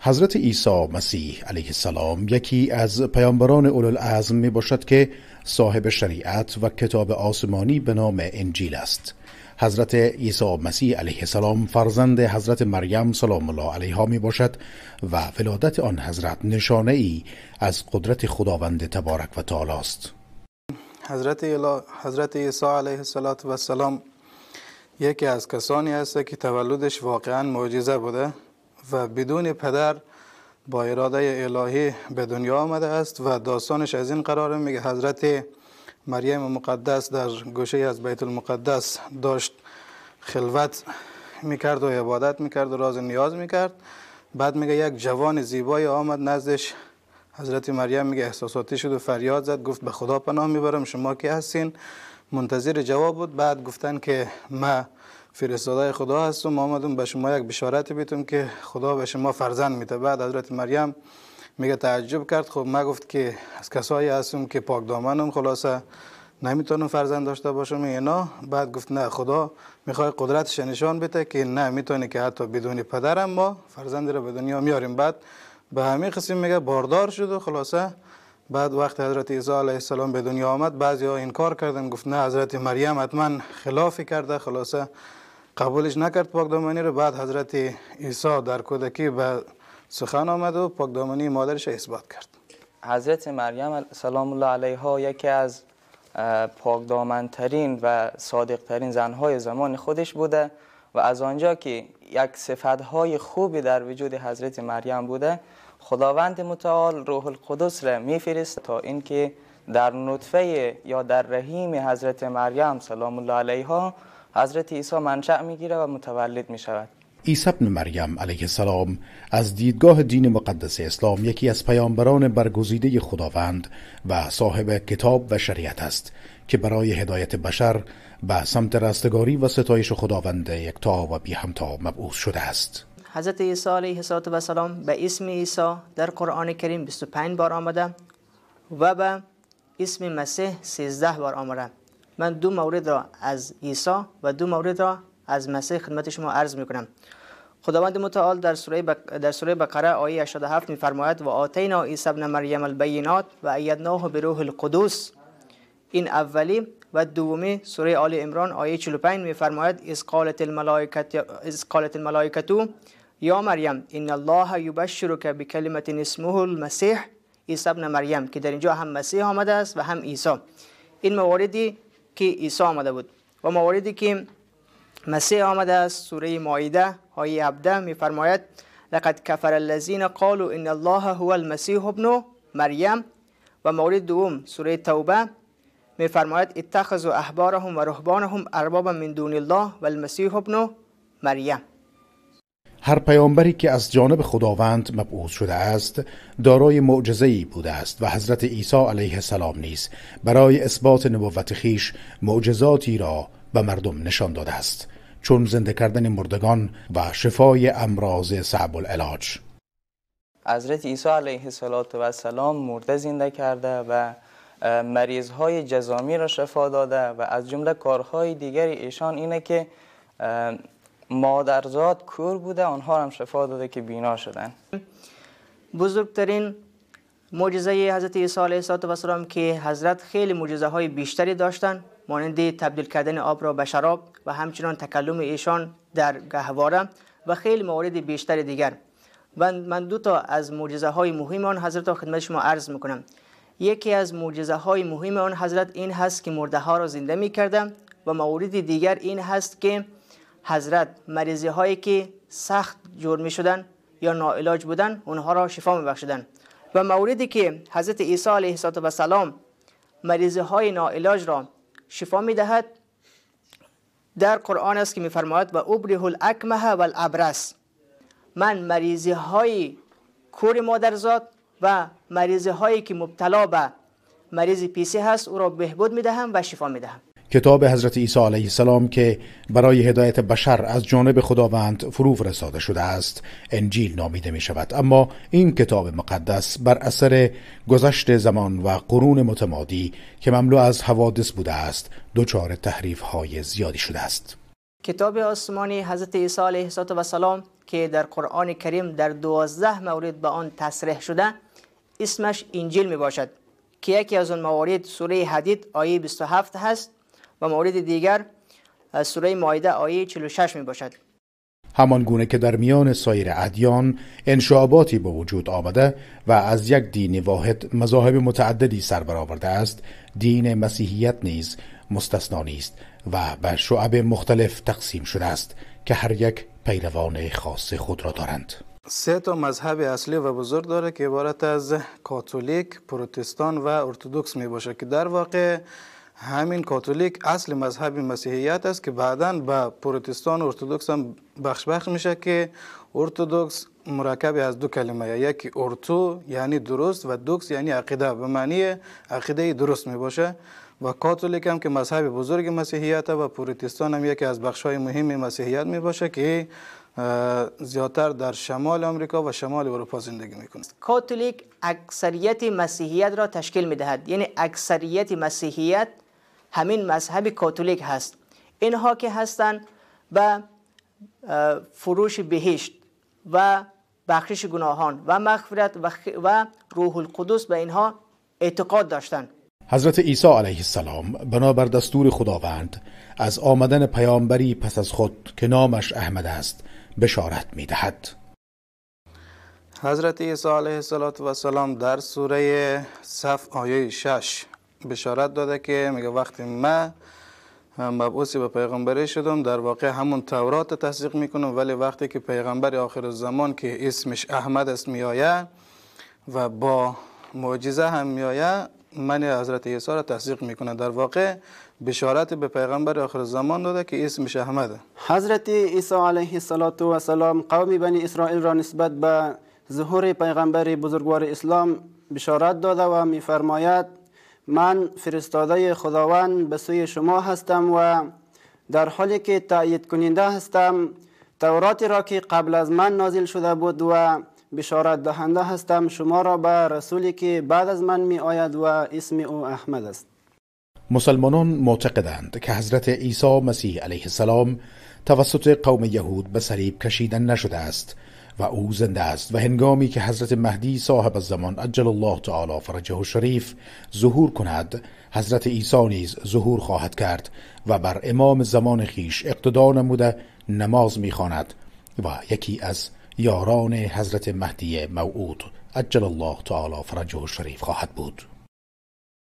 حضرت عیسی مسیح علیه السلام یکی از پیامبران العزم می باشد که صاحب شریعت و کتاب آسمانی به نام انجیل است حضرت عیسی مسیح علیه السلام فرزند حضرت مریم سلام الله علیها می باشد و ولادت آن حضرت نشانه ای از قدرت خداوند تبارک و تعالی است حضرت, حضرت عیسی علیه السلام یکی از کسانی است که تولدش واقعا معجزه بوده و بدون پدر با اراده الهی به دنیا آمده است و داستانش از این قراره میگه حضرت مریم مقدس در گوشه از بیت المقدس داشت خلوت میکرد و عبادت میکرد و راز نیاز میکرد بعد میگه یک جوان زیبای آمد نزدش حضرت مریم میگه احساساتی شد و فریاد زد گفت به خدا پناه میبرم شما کی هستین منتظر جواب بود بعد گفتن که ما فرستاده خدا هستم ما آمدم به شما یک بشارت بیتم که خدا به شما فرزند میده بعد حضرت مریم میگه تعجب کرد خب ما گفت که از کسایی هستم که پاک دامنم خلاصه نمیتونم فرزند داشته باشم اینا بعد گفت نه خدا میخوای قدرتش نشان بده که نه میتونی که حتی بدون پدرم ما فرزند رو به دنیا میاریم بعد به همین قسم میگه باردار شد و خلاصه بعد وقت حضرت عیسی علیه السلام به دنیا آمد بعضی ها این کار کردن گفت نه حضرت مریم حتما خلافی کرده خلاصه قبولش نکرد پاکدامنی رو بعد حضرت عیسی در کودکی به سخن آمد و پاکدامنی مادرش اثبات کرد حضرت مریم سلام الله علیها یکی از پاکدامنترین و صادقترین زنهای زمان خودش بوده و از آنجا که یک صفتهای خوبی در وجود حضرت مریم بوده خداوند متعال روح القدس را میفرست تا اینکه در نطفه یا در رحیم حضرت مریم سلام الله علیها حضرت عیسی منشأ میگیره و متولد می شود عیسی ابن مریم علیه السلام از دیدگاه دین مقدس اسلام یکی از پیامبران برگزیده خداوند و صاحب کتاب و شریعت است که برای هدایت بشر به سمت رستگاری و ستایش خداوند یکتا و بی همتا مبعوث شده است حضرت عیسی علیه السلام به اسم عیسی در قرآن کریم 25 بار آمده و به اسم مسیح 13 بار آمده من دو مورد را از عیسی و دو مورد را از مسیح خدمت شما عرض می کنم خداوند متعال در سوره بق... در سوره بقره آیه 87 میفرماید و آتینا عیسی ابن مریم البینات و ایدناه به روح القدس این اولی و دومی سوره آل عمران آیه 45 میفرماید از قالت الملائکه از قالت الملائکتو یا مریم ان الله یبشرک بکلمه اسمه المسیح عیسی ابن مریم که در اینجا هم مسیح آمده است و هم عیسی این مواردی که عیسی آمده بود و مواردی که مسیح آمده است سوره مائده های 17 میفرماید لقد کفر الذین قالوا ان الله هو المسیح ابن مریم و مورد دوم سوره توبه میفرماید اتخذوا احبارهم و رهبانهم ارباب من دون الله و المسیح ابن مریم هر پیامبری که از جانب خداوند مبعوث شده است دارای ای بوده است و حضرت عیسی علیه السلام نیز برای اثبات نبوت خیش معجزاتی را به مردم نشان داده است چون زنده کردن مردگان و شفای امراض صعب العلاج حضرت عیسی علیه السلام مرده زنده کرده و مریض های جزامی را شفا داده و از جمله کارهای دیگر ایشان اینه که مادرزاد کور بوده آنها هم شفا داده که بینا شدن بزرگترین معجزه حضرت عیسی علیه السلام که حضرت خیلی معجزه های بیشتری داشتن مانند تبدیل کردن آب را به شراب و همچنان تکلم ایشان در گهواره و خیلی موارد بیشتر دیگر من دو تا از معجزه های مهم آن حضرت را خدمت شما عرض میکنم یکی از معجزه های مهم آن حضرت این هست که مرده ها را زنده می و موارد دیگر این هست که حضرت مریضی هایی که سخت جور می شدن یا ناعلاج بودن اونها را شفا می بخشدن. و موردی که حضرت عیسی علیه السلام مریضی های ناعلاج را شفا می دهد در قرآن است که فرماید و ابره الاکمه و الابرس من مریضی های کور مادرزاد و مریضی هایی که مبتلا به مریض پیسی هست او را بهبود می دهم و شفا می دهم کتاب حضرت عیسی علیه السلام که برای هدایت بشر از جانب خداوند فرو فرستاده شده است انجیل نامیده می شود اما این کتاب مقدس بر اثر گذشت زمان و قرون متمادی که مملو از حوادث بوده است دچار تحریف های زیادی شده است کتاب آسمانی حضرت عیسی علیه السلام که در قرآن کریم در دوازده مورد به آن تصریح شده اسمش انجیل می باشد که یکی از آن موارد سوره حدید آیه 27 هست و مورد دیگر از سوره مایده آیه 46 می باشد همان گونه که در میان سایر ادیان انشاباتی به وجود آمده و از یک دین واحد مذاهب متعددی سر برآورده است دین مسیحیت نیز مستثنا نیست و به شعب مختلف تقسیم شده است که هر یک پیروان خاص خود را دارند سه تا مذهب اصلی و بزرگ داره که عبارت از کاتولیک، پروتستان و ارتودکس می باشه که در واقع همین کاتولیک اصل مذهب مسیحیت است که بعدا به پروتستان و ارتودکس هم بخش بخش میشه که ارتودکس مرکب از دو کلمه یکی ارتو یعنی درست و دوکس یعنی عقیده به معنی عقیده درست می باشه و کاتولیک هم که مذهب بزرگ مسیحیت و پروتستان هم یکی از بخش های مهم مسیحیت می باشه که زیادتر در شمال آمریکا و شمال اروپا زندگی میکنه کاتولیک اکثریت مسیحیت را تشکیل میدهد یعنی اکثریت مسیحیت همین مذهب کاتولیک هست اینها که هستند و فروش بهشت و بخشش گناهان و مغفرت و روح القدس به اینها اعتقاد داشتند حضرت عیسی علیه السلام بنابر دستور خداوند از آمدن پیامبری پس از خود که نامش احمد است بشارت می حضرت عیسی علیه السلام در سوره صف آیه 6 بشارت داده که میگه وقتی من مبعوثی به پیغمبری شدم در واقع همون تورات تصدیق میکنم ولی وقتی که پیغمبر آخر الزمان که اسمش احمد است میایه و با معجزه هم میایه من حضرت عیسی را تصدیق میکنه در واقع بشارت به پیغمبر آخر زمان داده که اسمش احمده حضرت عیسی علیه السلام قوم بنی اسرائیل را نسبت به ظهور پیغمبر بزرگوار اسلام بشارت داده و میفرماید من فرستاده خداوند به سوی شما هستم و در حالی که تأیید کننده هستم توراتی را که قبل از من نازل شده بود و بشارت دهنده هستم شما را به رسولی که بعد از من می آید و اسم او احمد است مسلمانان معتقدند که حضرت عیسی مسیح علیه السلام توسط قوم یهود به صلیب کشیدن نشده است و او زنده است و هنگامی که حضرت مهدی صاحب الزمان عجل الله تعالی فرجه و شریف ظهور کند حضرت عیسی نیز ظهور خواهد کرد و بر امام زمان خیش اقتدا نموده نماز میخواند و یکی از یاران حضرت مهدی موعود عجل الله تعالی فرجه و شریف خواهد بود